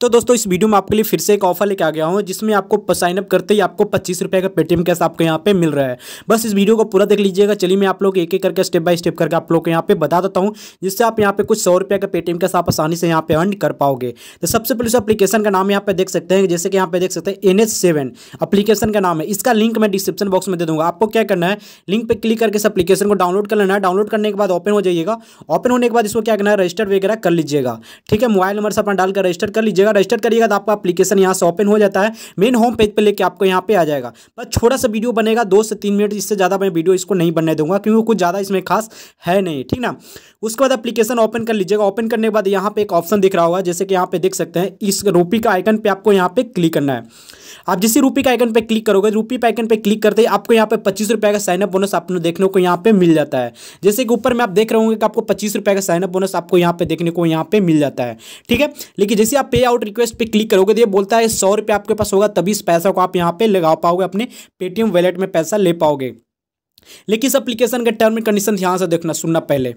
तो दोस्तों इस वीडियो में आपके लिए फिर से एक ऑफर लेके आ गया हूँ जिसमें आपको साइन अप करते ही आपको पच्चीस रुपये का पेटीएम कैश आपको यहाँ पे मिल रहा है बस इस वीडियो को पूरा देख लीजिएगा चलिए मैं आप लोग एक एक करके स्टेप बाय स्टेप करके आप लोग को यहाँ पे बता देता हूँ जिससे आप यहाँ पे कुछ सौ रुपये का पेटीएम कैश आप आसानी से यहाँ पे अर्न कर पाओगे तो सबसे पहले उस अपलीकेशन का नाम यहाँ पे देख सकते हैं जैसे कि यहाँ पे देख सकते हैं एन एच सेवन अपलीकेशन का नाम है इसका लिंक मैं डिस्क्रिप्शन बॉक्स में दे दूँगा आपको क्या करना है लिंक पर क्लिक करके इस अपलीकेशन को डाउनलोड कर लेना है डाउनलोड करने के बाद ओपन हो जाइएगा ओपन होने के बाद इसको क्या करना है रजिस्टर वगैरह कर लीजिएगा ठीक है मोबाइल नंबर से अपना डालकर रजिस्टर कर लीजिएगा कीजिएगा रजिस्टर करिएगा तो आपका अपलीकेशन यहाँ से ओपन हो जाता है मेन होम पेज पर लेकर आपको यहाँ पे आ जाएगा बस छोटा सा वीडियो बनेगा दो से तीन मिनट इससे ज़्यादा मैं वीडियो इसको नहीं बनने दूंगा क्योंकि कुछ ज़्यादा इसमें खास है नहीं ठीक ना उसके बाद अपलीकेशन ओपन कर लीजिएगा ओपन करने के बाद यहाँ पर एक ऑप्शन दिख रहा होगा जैसे कि यहाँ पे देख सकते हैं इस रूपी का आइकन पर आपको यहाँ पे क्लिक करना है आप जिस रूपी का आइकन पर क्लिक करोगे रूपी पे आइकन पर क्लिक करते ही आपको यहाँ पे पच्चीस रुपये का साइनअप बोनस आपको देखने को यहाँ पे मिल जाता है जैसे कि ऊपर में आप देख रहे होंगे कि आपको पच्चीस रुपये का साइनअप बोनस आपको यहाँ पे देखने को यहाँ पे मिल जाता है ठीक है लेकिन जैसे आप पे आउट आउट रिक्वेस्ट पे क्लिक करोगे तो ये बोलता है सौ रुपये आपके पास होगा तभी इस पैसा को आप यहाँ पे लगा पाओगे अपने पेटीएम वैलेट में पैसा ले पाओगे लेकिन इस अप्लीकेशन का टर्म एंड कंडीशन ध्यान से देखना सुनना पहले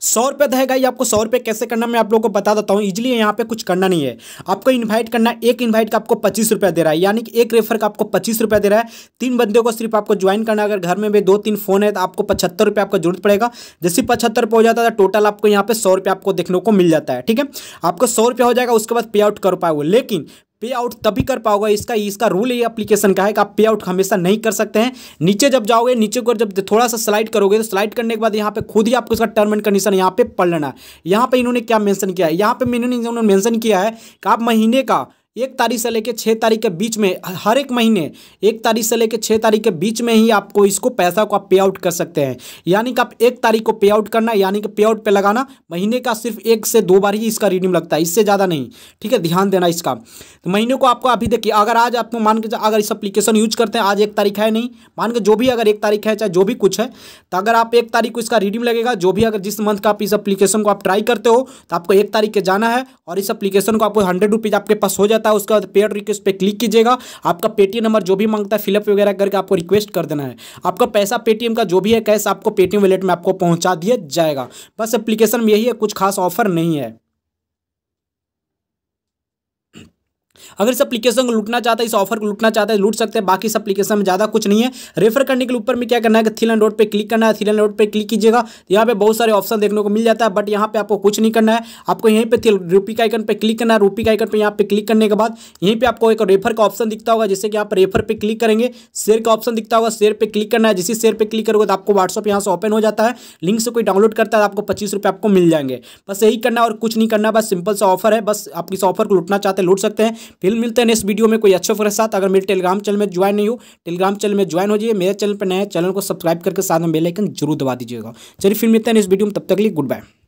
सौ रुपये रहेगा ये आपको सौ रुपये कैसे करना मैं आप लोगों को बता देता हूँ इजीली यहाँ पे कुछ करना नहीं है आपको इनवाइट करना एक इनवाइट का आपको पच्चीस रुपया दे रहा है यानी कि एक रेफर का आपको पच्चीस रुपया दे रहा है तीन बंदे को सिर्फ आपको ज्वाइन करना अगर घर में भी दो तीन फोन है तो आपको पचहत्तर रुपये आपको जरूरत पड़ेगा जैसे पचहत्तर रुपये हो जाता है टोटल तो आपको यहाँ पे सौ रुपये आपको देखने को मिल जाता है ठीक है आपको सौ रुपया हो जाएगा उसके बाद पे आउट कर पाए लेकिन पे आउट तभी कर पाओगे इसका इसका रूल ये एप्लीकेशन का है कि आप पे आउट हमेशा नहीं कर सकते हैं नीचे जब जाओगे नीचे को जब थोड़ा सा स्लाइड करोगे तो स्लाइड करने के बाद यहाँ पे खुद ही आपको इसका टर्म एंड कंडीशन यहाँ पे पढ़ लेना है यहाँ पे इन्होंने क्या मेंशन किया है यहाँ पे इन्होंने मेंशन किया है कि आप महीने का एक तारीख से लेकर छः तारीख के बीच में हर एक महीने एक तारीख से लेकर छः तारीख के बीच में ही आपको इसको पैसा को आप पे आउट कर सकते हैं यानी कि आप एक तारीख को पे आउट करना यानी कि पे आउट पे लगाना महीने का सिर्फ एक से दो बार ही इसका रिडीम लगता है इससे ज़्यादा नहीं ठीक है ध्यान देना इसका तो महीने को आपको अभी देखिए अगर आज आपको मान के अगर इस अप्लीकेशन यूज करते हैं आज एक तारीख है नहीं मान के जो भी अगर एक तारीख है चाहे जो भी कुछ है तो अगर आप एक तारीख को इसका रिडीम लगेगा जो भी अगर जिस मंथ का आप इस अप्लीकेशन को आप ट्राई करते हो तो आपको एक तारीख के जाना है और इस अप्लीकेशन को आपको हंड्रेड रुपीज़ आपके पास हो जाता रहता है उसका पेड रिक्वेस्ट पे क्लिक कीजिएगा आपका पेटीएम नंबर जो भी मांगता है फिलअप वगैरह करके आपको रिक्वेस्ट कर देना है आपका पैसा पेटीएम का जो भी है कैश आपको पेटीएम वॉलेट में आपको पहुँचा दिया जाएगा बस एप्लीकेशन में यही है कुछ खास ऑफर नहीं है अगर इस अपलीकेशन को लुटना चाहता है इस ऑफर को लुटना चाहता है लूट सकते हैं बाकी इस अपलीकेशन में ज़्यादा कुछ नहीं है रेफर करने के लिए ऊपर में क्या करना है थी एंड रोड पर क्लिक करना है थी एंड रोड पर क्लिक कीजिएगा यहाँ पर बहुत सारे ऑप्शन देखने को मिल जाता है बट यहाँ पर आपको कुछ नहीं करना है आपको यहीं पर रूपी का आइकन पर क्लिक करना है रूपी का आइकन पर यहाँ पर क्लिक करने के बाद यहीं पर आपको एक रेफर का ऑप्शन दिखता होगा जैसे कि आप रेफर पर क्लिक करेंगे शेयर का ऑप्शन दिखता होगा शेयर पर क्लिक करना है जिस शेयर पर क्लिक करोगे तो आपको व्हाट्सअप यहाँ से ओपन हो जाता है लिंक से कोई डाउनलोड करता है तो आपको पच्चीस रुपये आपको मिल जाएंगे बस यही करना और कुछ नहीं करना बस सिंपल सा ऑफर है बस आप किस ऑफर को लुटना चाहते हैं लूट सकते हैं फिर मिलते हैं नेक्स्ट वीडियो में कोई अच्छे फर साथ अगर मेरे टेलीग्राम चैनल में ज्वाइन नहीं हो टेलीग्राम चैनल में ज्वाइन हो जाइए मेरे चैनल पर नए चैनल को सब्सक्राइब करके साथ में बेलाइकन जरूर दबा दीजिएगा चलिए फिर मिलते हैं नेक्स्ट वीडियो में तब तक लिए गुड बाय